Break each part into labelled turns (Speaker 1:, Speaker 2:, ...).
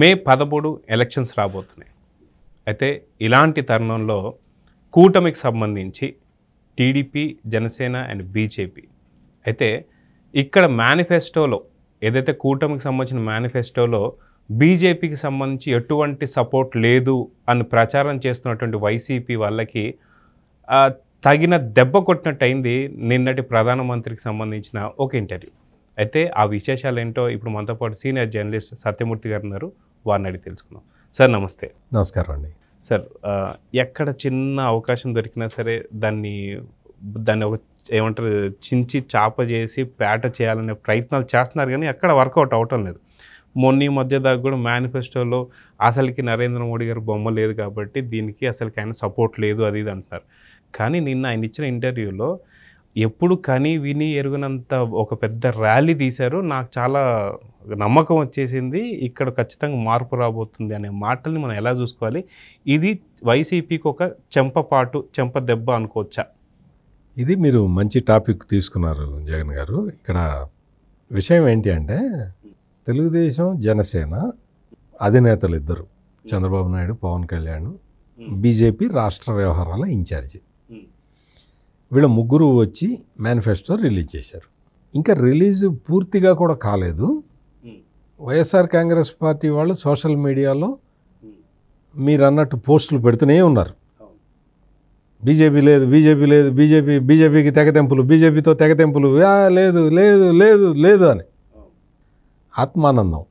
Speaker 1: మే పదమూడు ఎలక్షన్స్ రాబోతున్నాయి అయితే ఇలాంటి తరుణంలో కూటమికి సంబంధించి టీడీపీ జనసేన అండ్ బీజేపీ అయితే ఇక్కడ మేనిఫెస్టోలో ఏదైతే కూటమికి సంబంధించిన మేనిఫెస్టోలో బీజేపీకి సంబంధించి ఎటువంటి సపోర్ట్ లేదు అని ప్రచారం చేస్తున్నటువంటి వైసీపీ వాళ్ళకి తగిన దెబ్బ కొట్టినట్టు అయింది నిన్నటి ప్రధానమంత్రికి సంబంధించిన ఒక ఇంటర్వ్యూ అయితే ఆ విశేషాలు ఏంటో ఇప్పుడు మనతో పాటు సీనియర్ జర్నలిస్ట్ సత్యమూర్తి గారు ఉన్నారు వారిని అడిగి తెలుసుకుందాం సార్ నమస్తే నమస్కారం అండి సార్ ఎక్కడ చిన్న అవకాశం దొరికినా సరే దాన్ని దాన్ని ఒక ఏమంటారు చించి చాప చేసి పేట చేయాలనే ప్రయత్నాలు చేస్తున్నారు కానీ ఎక్కడ వర్కౌట్ అవటం లేదు మొన్న ఈ మధ్య దాకా కూడా మేనిఫెస్టోలో అసలుకి నరేంద్ర మోడీ గారు బొమ్మ లేదు కాబట్టి దీనికి అసలుకి ఆయన సపోర్ట్ లేదు అది ఇది అంటున్నారు కానీ నిన్న ఆయన ఇచ్చిన ఇంటర్వ్యూలో ఎప్పుడు కని విని ఎరుగునంత ఒక పెద్ద ర్యాలీ తీశారు నాకు చాలా నమ్మకం వచ్చేసింది ఇక్కడ ఖచ్చితంగా మార్పు రాబోతుంది అనే మాటల్ని మనం ఎలా చూసుకోవాలి ఇది వైసీపీకి ఒక చెంపపాటు చెంప దెబ్బ అనుకోవచ్చా
Speaker 2: ఇది మీరు మంచి టాపిక్ తీసుకున్నారు జగన్ గారు ఇక్కడ విషయం ఏంటి అంటే తెలుగుదేశం జనసేన అధినేతలు ఇద్దరు చంద్రబాబు నాయుడు పవన్ కళ్యాణ్ బీజేపీ రాష్ట్ర వ్యవహారాల ఇన్ఛార్జి వీళ్ళ ముగ్గురు వచ్చి మేనిఫెస్టో రిలీజ్ చేశారు ఇంకా రిలీజ్ పూర్తిగా కూడా కాలేదు వైఎస్ఆర్ కాంగ్రెస్ పార్టీ వాళ్ళు సోషల్ మీడియాలో మీరు అన్నట్టు పోస్టులు పెడుతూనే ఉన్నారు బీజేపీ లేదు బీజేపీ లేదు బీజేపీ బీజేపీకి తెగతెంపులు బీజేపీతో తెగతెంపులు లేదు లేదు లేదు లేదు అని ఆత్మానందం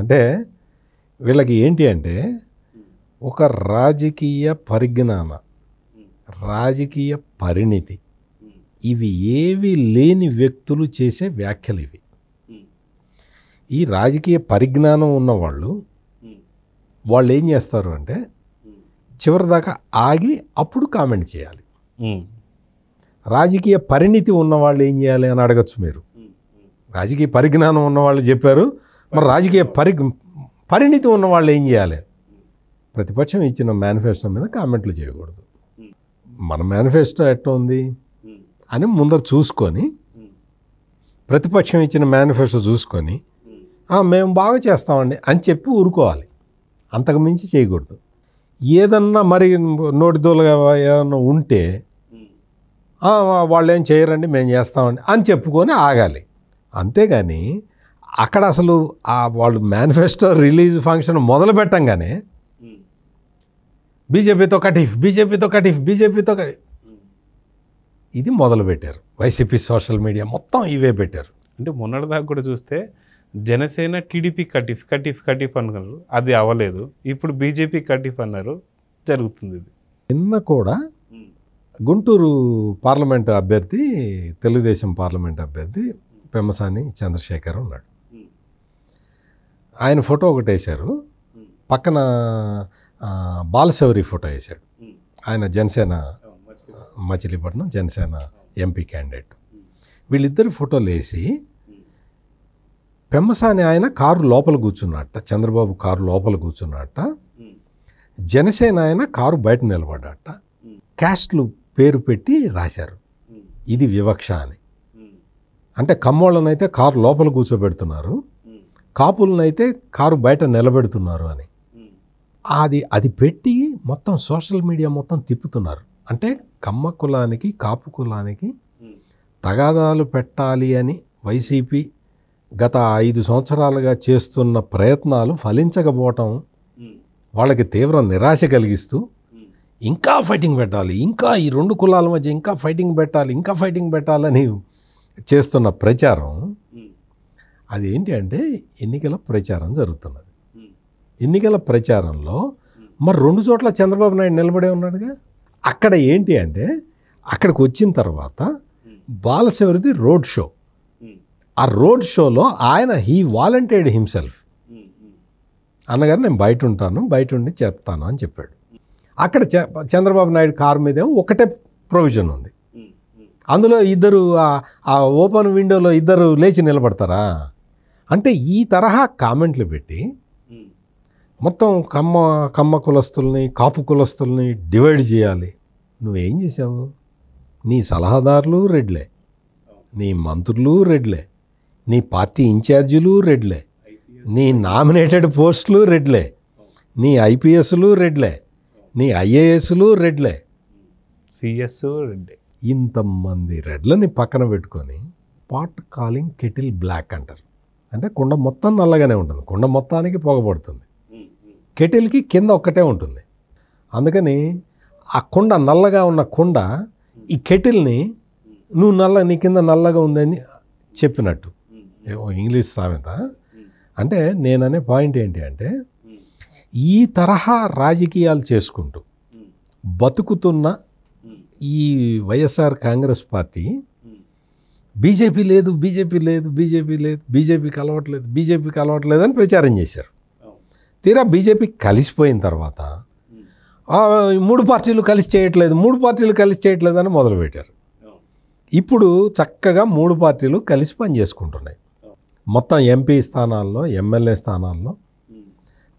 Speaker 2: అంటే వీళ్ళకి ఏంటి అంటే ఒక రాజకీయ పరిజ్ఞాన రాజకీయ పరిణితి ఇవి ఏవి లేని వ్యక్తులు చేసే వ్యాఖ్యలు ఇవి ఈ రాజకీయ పరిజ్ఞానం ఉన్నవాళ్ళు వాళ్ళు ఏం చేస్తారు అంటే చివరిదాకా ఆగి అప్పుడు కామెంట్ చేయాలి రాజకీయ పరిణితి ఉన్నవాళ్ళు ఏం చేయాలి అని అడగచ్చు మీరు రాజకీయ పరిజ్ఞానం ఉన్నవాళ్ళు చెప్పారు మరి రాజకీయ పరి పరిణితి ఉన్నవాళ్ళు ఏం చేయాలి ప్రతిపక్షం ఇచ్చిన మేనిఫెస్టో మీద కామెంట్లు చేయకూడదు మన మేనిఫెస్టో ఎట్లా ఉంది అని ముందర చూసుకొని ప్రతిపక్షం ఇచ్చిన మేనిఫెస్టో చూసుకొని మేము బాగా చేస్తామండి అని చెప్పి ఊరుకోవాలి అంతకుమించి చేయకూడదు ఏదన్నా మరి నోటిదోలుగా ఏదన్నా ఉంటే వాళ్ళు ఏం చేయరండి మేము చేస్తామండి అని చెప్పుకొని ఆగాలి అంతేగాని అక్కడ అసలు వాళ్ళు మేనిఫెస్టో రిలీజ్ ఫంక్షన్ మొదలు పెట్టంగానే బీజేపీతో కటిఫ్
Speaker 1: బీజేపీతో కటిఫ్ బీజేపీతో కటి
Speaker 2: ఇది మొదలు పెట్టారు వైసీపీ సోషల్ మీడియా మొత్తం ఇవే పెట్టారు
Speaker 1: అంటే మొన్నటిదాకా కూడా చూస్తే జనసేన టీడీపీ కటిఫ్ కటిఫ్ కటిఫ్ అన్నారు అది అవ్వలేదు ఇప్పుడు బీజేపీ కటిఫ్ అన్నారు జరుగుతుంది ఇది
Speaker 2: నిన్న కూడా గుంటూరు పార్లమెంట్ అభ్యర్థి తెలుగుదేశం పార్లమెంట్ అభ్యర్థి పెమ్మసాని చంద్రశేఖర్ ఉన్నాడు ఆయన ఫోటో ఒకటేశారు పక్కన బాలశౌరి ఫోటో వేశాడు ఆయన జనసేన మచిలీపట్నం జనసేన ఎంపీ క్యాండిడేట్ వీళ్ళిద్దరు ఫోటోలు వేసి పెమ్మసాని ఆయన కారు లోపల కూర్చున్నట్ట చంద్రబాబు కారు లోపల కూర్చున్నట్ట జనసేన ఆయన కారు బయట నిలబడ్డట క్యాస్ట్లు పేరు పెట్టి రాశారు ఇది వివక్ష అని అంటే కమ్మోళ్ళనైతే కారు లోపల కూర్చోబెడుతున్నారు కాపులనైతే కారు బయట నిలబెడుతున్నారు అని అది అది పెట్టి మొత్తం సోషల్ మీడియా మొత్తం తిప్పుతున్నారు అంటే కమ్మ కులానికి కాపు కులానికి తగాదాలు పెట్టాలి అని వైసీపీ గత ఐదు సంవత్సరాలుగా చేస్తున్న ప్రయత్నాలు ఫలించకపోవటం వాళ్ళకి తీవ్ర నిరాశ కలిగిస్తూ ఇంకా ఫైటింగ్ పెట్టాలి ఇంకా ఈ రెండు కులాల మధ్య ఇంకా ఫైటింగ్ పెట్టాలి ఇంకా ఫైటింగ్ పెట్టాలని చేస్తున్న ప్రచారం అదేంటి అంటే ఎన్నికల ప్రచారం జరుగుతున్నది ఎన్నికల ప్రచారంలో మరి రెండు చోట్ల చంద్రబాబు నాయుడు నిలబడే ఉన్నాడుగా అక్కడ ఏంటి అంటే అక్కడికి వచ్చిన తర్వాత బాలశివరిది రోడ్ షో ఆ రోడ్ షోలో ఆయన హీ వాలంటీర్డ్ హిమ్సెల్ఫ్ అన్నగారు నేను బయట ఉంటాను బయట ఉండి చెప్తాను అని చెప్పాడు అక్కడ చంద్రబాబు నాయుడు కారు మీద ఒకటే ప్రొవిజన్ ఉంది అందులో ఇద్దరు ఆ ఓపెన్ విండోలో ఇద్దరు లేచి నిలబడతారా అంటే ఈ తరహా కామెంట్లు పెట్టి మొత్తం కమ్మ కమ్మ కులస్తుల్ని కాపు కులస్తుల్ని డివైడ్ చేయాలి నువ్వేం చేసావు నీ సలహాదారులు రెడ్లే నీ మంత్రులు రెడ్లే నీ పార్టీ ఇన్ఛార్జీలు రెడ్లే నీ నామినేటెడ్ పోస్టులు రెడ్లే నీ ఐపీఎస్లు రెడ్లే నీ ఐఏఎస్లు రెడ్లే సిఎస్ రెడ్లే ఇంతమంది రెడ్లని పక్కన పెట్టుకొని పాట్ కాలింగ్ కెటిల్ బ్లాక్ అంటారు అంటే కుండ మొత్తం నల్లగానే ఉంటుంది కుండ మొత్తానికి పొగపడుతుంది కెటిల్కి కింద ఒక్కటే ఉంటుంది అందుకని ఆ కుండ నల్లగా ఉన్న కుండ ఈ కెటిల్ని నువ్వు నల్ల నీ కింద నల్లగా ఉందని చెప్పినట్టు ఇంగ్లీష్ సామెత అంటే నేననే పాయింట్ ఏంటి అంటే ఈ తరహా రాజకీయాలు చేసుకుంటూ బతుకుతున్న ఈ వైఎస్ఆర్ కాంగ్రెస్ పార్టీ బీజేపీ లేదు బీజేపీ లేదు బీజేపీ లేదు బీజేపీకి అలవాట్లేదు బీజేపీకి అలవాట్లేదు అని ప్రచారం చేశారు తీరా బీజేపీ కలిసిపోయిన తర్వాత మూడు పార్టీలు కలిసి చేయట్లేదు మూడు పార్టీలు కలిసి చేయట్లేదు అని మొదలుపెట్టారు ఇప్పుడు చక్కగా మూడు పార్టీలు కలిసి పని చేసుకుంటున్నాయి మొత్తం ఎంపీ స్థానాల్లో ఎమ్మెల్యే స్థానాల్లో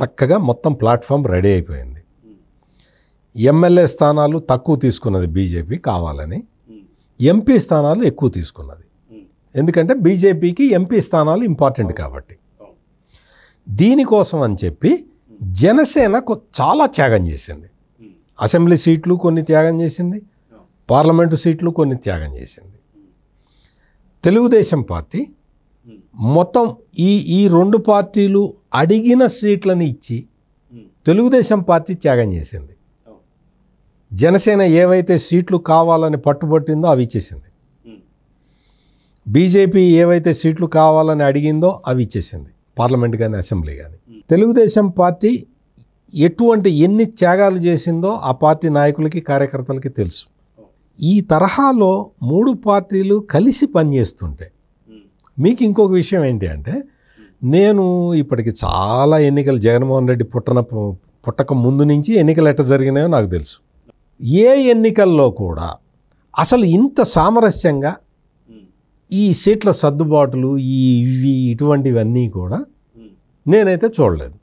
Speaker 2: చక్కగా మొత్తం ప్లాట్ఫామ్ రెడీ అయిపోయింది ఎమ్మెల్యే స్థానాలు తక్కువ తీసుకున్నది బీజేపీ కావాలని ఎంపీ స్థానాలు ఎక్కువ తీసుకున్నది ఎందుకంటే బీజేపీకి ఎంపీ స్థానాలు ఇంపార్టెంట్ కాబట్టి దీనికోసం అని చెప్పి జనసేన చాలా త్యాగం చేసింది అసెంబ్లీ సీట్లు కొన్ని త్యాగం చేసింది పార్లమెంటు సీట్లు కొన్ని త్యాగం చేసింది తెలుగుదేశం పార్టీ మొత్తం ఈ ఈ రెండు పార్టీలు అడిగిన సీట్లను ఇచ్చి తెలుగుదేశం పార్టీ త్యాగం చేసింది జనసేన ఏవైతే సీట్లు కావాలని పట్టుబట్టిందో అవి ఇచ్చేసింది బీజేపీ ఏవైతే సీట్లు కావాలని అడిగిందో అవి ఇచ్చేసింది పార్లమెంట్ కానీ అసెంబ్లీ కానీ తెలుగుదేశం పార్టీ ఎటువంటి ఎన్ని త్యాగాలు చేసిందో ఆ పార్టీ నాయకులకి కార్యకర్తలకి తెలుసు ఈ తరహాలో మూడు పార్టీలు కలిసి పనిచేస్తుంటే మీకు ఇంకొక విషయం ఏంటి అంటే నేను ఇప్పటికి చాలా ఎన్నికలు జగన్మోహన్ రెడ్డి పుట్టన పుట్టక ముందు నుంచి ఎన్నికలు ఎట్ట జరిగినాయో నాకు తెలుసు ఏ ఎన్నికల్లో కూడా అసలు ఇంత సామరస్యంగా ఈ సీట్ల సర్దుబాటులు ఈ ఇవి ఇటువంటివన్నీ కూడా నేనైతే చూడలేదు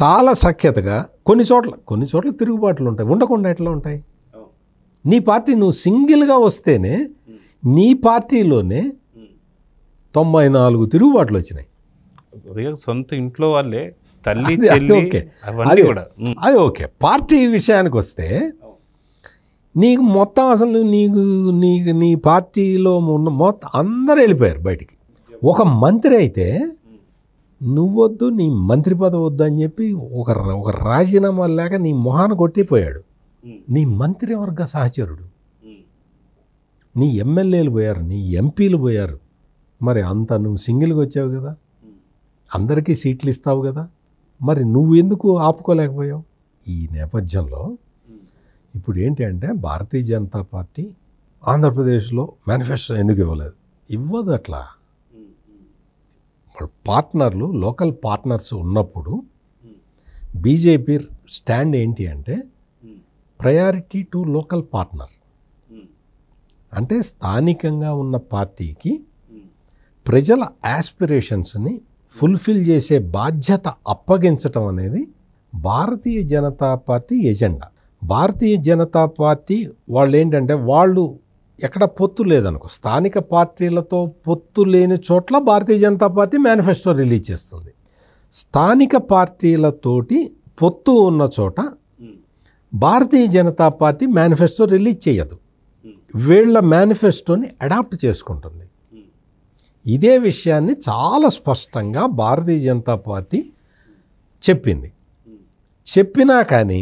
Speaker 2: చాలా సఖ్యతగా కొన్ని చోట్ల కొన్ని చోట్ల తిరుగుబాట్లు ఉంటాయి ఉండకుండా ఎట్లా ఉంటాయి నీ పార్టీ నువ్వు సింగిల్గా వస్తేనే నీ పార్టీలోనే తొంభై నాలుగు తిరుగుబాట్లు వచ్చినాయి
Speaker 1: సొంత ఇంట్లో వాళ్ళే తల్లి అది ఓకే పార్టీ విషయానికి వస్తే
Speaker 2: నీకు మొత్తం అసలు నీకు నీకు నీ పార్టీలో ఉన్న మొత్తం అందరూ వెళ్ళిపోయారు బయటికి ఒక మంత్రి అయితే నువ్వొద్దు నీ మంత్రి పదవి వద్దు అని చెప్పి ఒక ఒక రాజీనామా లేక నీ మొహాన్ని కొట్టిపోయాడు నీ మంత్రివర్గ సహచరుడు నీ ఎమ్మెల్యేలు పోయారు నీ ఎంపీలు పోయారు మరి అంత నువ్వు సింగిల్గా వచ్చావు కదా అందరికీ సీట్లు ఇస్తావు కదా మరి నువ్వు ఎందుకు ఆపుకోలేకపోయావు ఈ నేపథ్యంలో ఇప్పుడు ఏంటి అంటే భారతీయ జనతా పార్టీ ఆంధ్రప్రదేశ్లో మేనిఫెస్టో ఎందుకు ఇవ్వలేదు ఇవ్వదు అట్లా పార్ట్నర్లు లోకల్ పార్ట్నర్స్ ఉన్నప్పుడు బీజేపీ స్టాండ్ ఏంటి అంటే ప్రయారిటీ టు లోకల్ పార్ట్నర్ అంటే స్థానికంగా ఉన్న పార్టీకి ప్రజల యాస్పిరేషన్స్ని ఫుల్ఫిల్ చేసే బాధ్యత అప్పగించటం అనేది Bharatiya Janata party agenda Bharatiya Janata party వాళ్ళు ఏంటంటే వాళ్ళు ఎక్కడ పొత్తు లేదనుకో స్థానిక పార్టీలతో పొత్తు లేని చోట్ల Bharatiya Janata party manifesto release చేస్తుంది స్థానిక పార్టీలతోటి పొత్తు ఉన్న చోట Bharatiya Janata party manifesto release చేయదు వీళ్ళ మేనిఫెస్టోని అడాప్ట్ చేసుకుంటుంది ఇదే విషయాన్ని చాలా స్పష్టంగా భారతీయ జనతా పార్టీ చెప్పింది చెప్పినా కానీ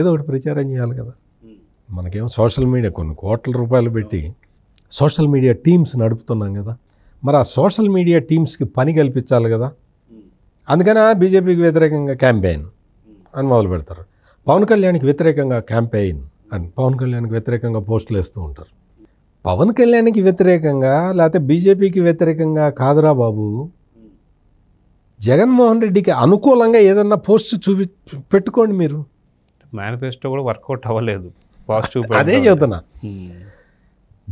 Speaker 2: ఏదో ఒకటి ప్రచారం చేయాలి కదా మనకేమో సోషల్ మీడియా కొన్ని కోట్ల రూపాయలు పెట్టి సోషల్ మీడియా టీమ్స్ నడుపుతున్నాం కదా మరి ఆ సోషల్ మీడియా టీమ్స్కి పని కల్పించాలి కదా అందుకనే బీజేపీకి వ్యతిరేకంగా క్యాంపెయిన్ అని మొదలు పెడతారు పవన్ కళ్యాణ్కి వ్యతిరేకంగా క్యాంపెయిన్ అండ్ పవన్ కళ్యాణ్కి వ్యతిరేకంగా పోస్టులు వేస్తూ ఉంటారు పవన్ కళ్యాణ్కి వ్యతిరేకంగా లేకపోతే బీజేపీకి వ్యతిరేకంగా కాదురా బాబు జగన్మోహన్ రెడ్డికి అనుకూలంగా ఏదన్నా పోస్ట్ చూపి పెట్టుకోండి మీరు
Speaker 1: మేనిఫెస్టో కూడా వర్కౌట్ అవ్వలేదు పాజిటివ్ అదే చెబుతున్నా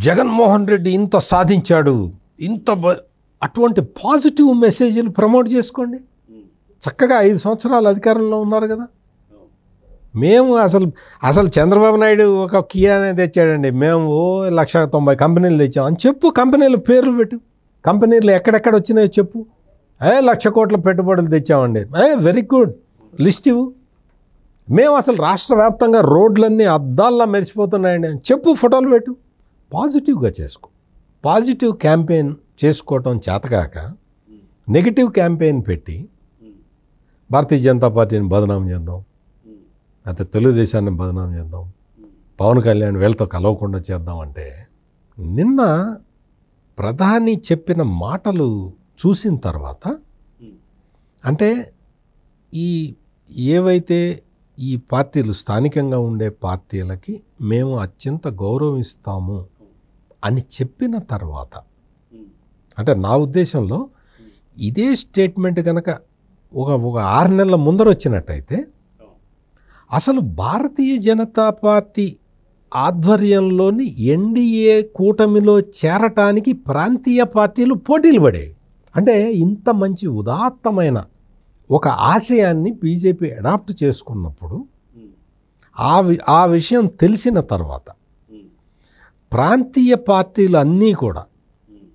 Speaker 1: జగన్మోహన్ రెడ్డి
Speaker 2: ఇంత సాధించాడు ఇంత
Speaker 1: అటువంటి పాజిటివ్
Speaker 2: మెసేజ్లు ప్రమోట్ చేసుకోండి చక్కగా ఐదు సంవత్సరాలు అధికారంలో ఉన్నారు కదా మేము అసలు అసలు చంద్రబాబు నాయుడు ఒక కియా అనేది తెచ్చాడండి మేము ఓ లక్ష తొంభై కంపెనీలు తెచ్చాం అని చెప్పు కంపెనీల పేర్లు పెట్టు కంపెనీలు ఎక్కడెక్కడ వచ్చినాయో చెప్పు ఏ లక్ష కోట్ల పెట్టుబడులు తెచ్చామండి ఏ వెరీ గుడ్ లిస్ట్ ఇవ్వు మేము అసలు రాష్ట్ర వ్యాప్తంగా రోడ్లన్నీ అద్దాల్లా మెరిసిపోతున్నాయండి అని చెప్పు ఫోటోలు పెట్టు పాజిటివ్గా చేసుకో పాజిటివ్ క్యాంపెయిన్ చేసుకోవటం చేతకాక నెగిటివ్ క్యాంపెయిన్ పెట్టి భారతీయ జనతా పార్టీని బదనాం చేద్దాం అయితే తెలుగుదేశాన్ని బదనాం చేద్దాం పవన్ కళ్యాణ్ వీళ్ళతో కలవకుండా చేద్దామంటే నిన్న ప్రధాని చెప్పిన మాటలు చూసిన తర్వాత అంటే ఈ ఏవైతే ఈ పార్టీలు స్థానికంగా ఉండే పార్టీలకి మేము అత్యంత గౌరవిస్తాము అని చెప్పిన తర్వాత అంటే నా ఉద్దేశంలో ఇదే స్టేట్మెంట్ కనుక ఒక ఒక ఆరు నెలల ముందర వచ్చినట్టయితే అసలు భారతీయ జనతా పార్టీ ఆధ్వర్యంలోని ఎన్డీఏ కూటమిలో చేరటానికి ప్రాంతీయ పార్టీలు పోటీలు పడేవి అంటే ఇంత మంచి ఉదాత్తమైన ఒక ఆశయాన్ని బీజేపీ అడాప్ట్ చేసుకున్నప్పుడు hmm. ఆ వి ఆ విషయం తెలిసిన తర్వాత hmm. ప్రాంతీయ పార్టీలు అన్నీ కూడా hmm.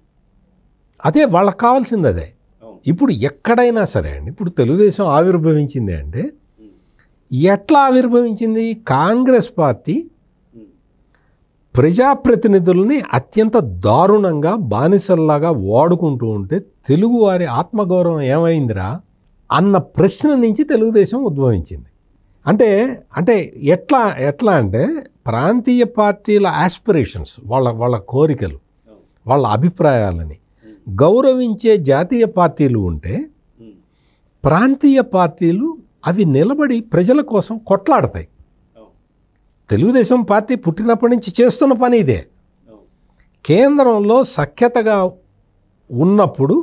Speaker 2: అదే వాళ్ళకి కావాల్సింది అదే ఇప్పుడు ఎక్కడైనా సరే అండి ఇప్పుడు తెలుగుదేశం ఆవిర్భవించింది అంటే ఎట్లా ఆవిర్భవించింది కాంగ్రెస్ పార్టీ ప్రజాప్రతినిధుల్ని అత్యంత దారుణంగా బానిసల్లాగా వాడుకుంటూ ఉంటే తెలుగువారి ఆత్మగౌరవం ఏమైందిరా అన్న ప్రశ్న నుంచి తెలుగుదేశం ఉద్భవించింది అంటే అంటే ఎట్లా ఎట్లా అంటే ప్రాంతీయ పార్టీల ఆస్పిరేషన్స్ వాళ్ళ వాళ్ళ కోరికలు వాళ్ళ అభిప్రాయాలని గౌరవించే జాతీయ పార్టీలు ఉంటే ప్రాంతీయ పార్టీలు అవి నిలబడి ప్రజల కోసం కొట్లాడతాయి తెలుగుదేశం పార్టీ పుట్టినప్పటి నుంచి చేస్తున్న పని ఇదే కేంద్రంలో సఖ్యతగా ఉన్నప్పుడు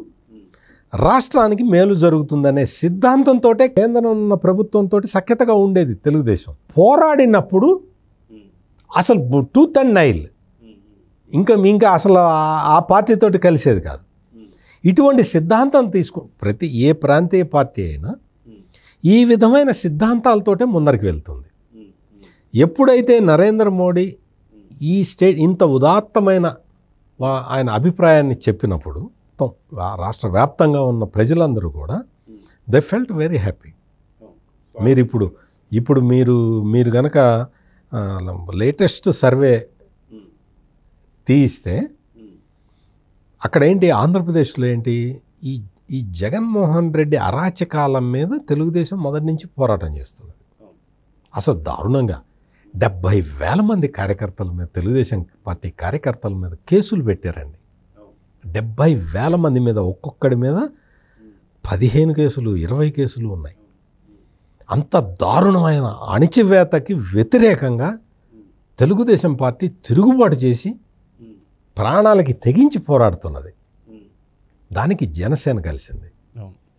Speaker 2: రాష్ట్రానికి మేలు జరుగుతుందనే సిద్ధాంతంతో కేంద్రం ఉన్న ప్రభుత్వంతో సఖ్యతగా ఉండేది తెలుగుదేశం పోరాడినప్పుడు అసలు టూత్ అండ్ నైల్ ఇంకా ఇంకా అసలు ఆ పార్టీతోటి కలిసేది కాదు ఇటువంటి సిద్ధాంతం తీసుకు ప్రతి ఏ ప్రాంతీయ పార్టీ అయినా ఈ విధమైన సిద్ధాంతాలతోటే ముందరికి వెళ్తుంది ఎప్పుడైతే నరేంద్ర మోడీ ఈ స్టేట్ ఇంత ఉదాత్తమైన ఆయన అభిప్రాయాన్ని చెప్పినప్పుడు మొత్తం రాష్ట్ర వ్యాప్తంగా ఉన్న ప్రజలందరూ కూడా దే ఫెల్ట్ వెరీ హ్యాపీ మీరు ఇప్పుడు ఇప్పుడు మీరు మీరు కనుక లేటెస్ట్ సర్వే తీయిస్తే అక్కడ ఏంటి ఆంధ్రప్రదేశ్లో ఏంటి ఈ ఈ జగన్మోహన్ రెడ్డి అరాచకాలం మీద తెలుగుదేశం మొదటి నుంచి పోరాటం చేస్తుంది అసలు దారుణంగా డెబ్భై వేల మంది కార్యకర్తల మీద తెలుగుదేశం పార్టీ కార్యకర్తల మీద కేసులు పెట్టారండి డెబ్బై వేల మంది మీద ఒక్కొక్కడి మీద పదిహేను కేసులు ఇరవై కేసులు ఉన్నాయి అంత దారుణమైన అణిచివేతకి వ్యతిరేకంగా తెలుగుదేశం పార్టీ తిరుగుబాటు చేసి ప్రాణాలకి తెగించి పోరాడుతున్నది దానికి జనసేన కలిసింది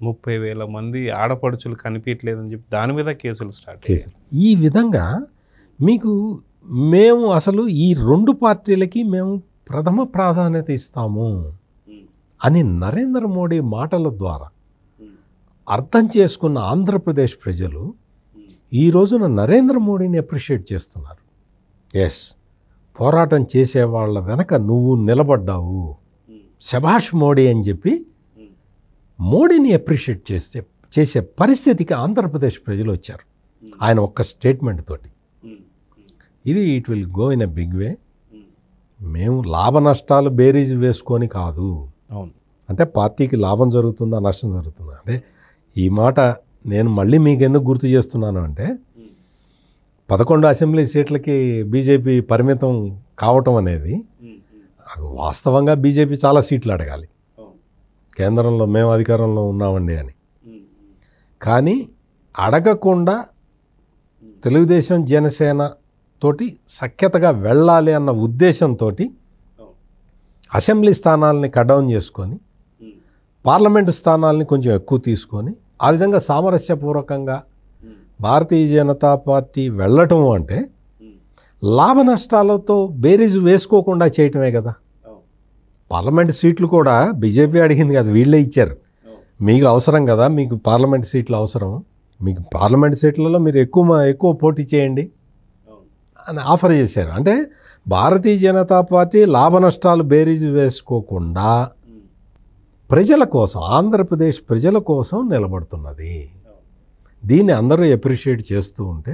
Speaker 1: ముప్పై వేల మంది ఆడపడుచులు కనిపించలేదని చెప్పి దాని మీద కేసులు స్టార్ట్ కేసులు
Speaker 2: ఈ విధంగా మీకు మేము అసలు ఈ రెండు పార్టీలకి మేము ప్రథమ ప్రాధాన్యత ఇస్తాము అని నరేంద్ర మోడీ మాటల ద్వారా అర్థం చేసుకున్న ఆంధ్రప్రదేశ్ ప్రజలు ఈ రోజున నరేంద్ర మోడీని అప్రిషియేట్ చేస్తున్నారు ఎస్ పోరాటం చేసేవాళ్ళ వెనక నువ్వు నిలబడ్డావు శభాష్ మోడీ అని చెప్పి మోడీని అప్రిషియేట్ చేస్తే చేసే పరిస్థితికి ఆంధ్రప్రదేశ్ ప్రజలు వచ్చారు ఆయన ఒక్క స్టేట్మెంట్ తోటి ఇది it will go in a big way మేము లాభ నష్టాలు బేరీజ్ వేసుకొని కాదు అవును అంటే పార్టీకి లాభం జరుగుతుందా నష్టం జరుగుతుందా అంటే ఈ మాట నేను మళ్ళీ మీకు ఎందుకు గుర్తు చేస్తున్నాను అంటే పదకొండు అసెంబ్లీ సీట్లకి బీజేపీ పరిమితం కావటం అనేది వాస్తవంగా బీజేపీ చాలా సీట్లు అడగాలి కేంద్రంలో మేము అధికారంలో ఉన్నామండి అని కానీ అడగకుండా తెలుగుదేశం జనసేన తోటి సఖ్యతగా వెళ్ళాలి అన్న ఉద్దేశంతో అసెంబ్లీ స్థానాలని డౌన్ చేసుకొని పార్లమెంటు స్థానాలని కొంచెం ఎక్కువ తీసుకొని ఆ విధంగా సామరస్యపూర్వకంగా భారతీయ జనతా పార్టీ వెళ్ళటం అంటే లాభ నష్టాలతో బేరీజు వేసుకోకుండా చేయటమే కదా పార్లమెంట్ సీట్లు కూడా బీజేపీ అడిగింది కదా వీళ్ళే ఇచ్చారు మీకు అవసరం కదా మీకు పార్లమెంట్ సీట్లు అవసరం మీకు పార్లమెంట్ సీట్లలో మీరు ఎక్కువ ఎక్కువ పోటీ చేయండి అని ఆఫర్ చేశారు అంటే భారతీయ జనతా పార్టీ లాభ నష్టాలు బేరీజు వేసుకోకుండా ప్రజల కోసం ఆంధ్రప్రదేశ్ ప్రజల కోసం నిలబడుతున్నది దీన్ని అందరూ ఎప్రిషియేట్ చేస్తూ ఉంటే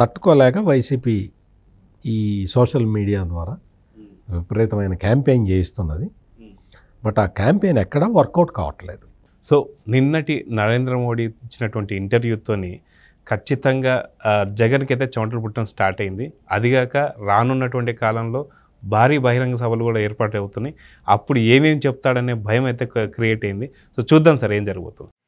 Speaker 2: తట్టుకోలేక వైసీపీ ఈ సోషల్ మీడియా ద్వారా విపరీతమైన క్యాంపెయిన్ చేయిస్తున్నది బట్ ఆ క్యాంపెయిన్ ఎక్కడా వర్కౌట్ కావట్లేదు
Speaker 1: సో నిన్నటి నరేంద్ర మోడీ ఇచ్చినటువంటి ఇంటర్వ్యూతోని ఖచ్చితంగా జగన్కి అయితే చెమటలు పుట్టడం స్టార్ట్ అయింది అదిగాక రానున్నటువంటి కాలంలో భారీ బహిరంగ సభలు కూడా ఏర్పాటు అవుతున్నాయి అప్పుడు ఏమేమి చెప్తాడనే భయం అయితే క్రియేట్ అయింది సో చూద్దాం సార్ ఏం జరగబోతుంది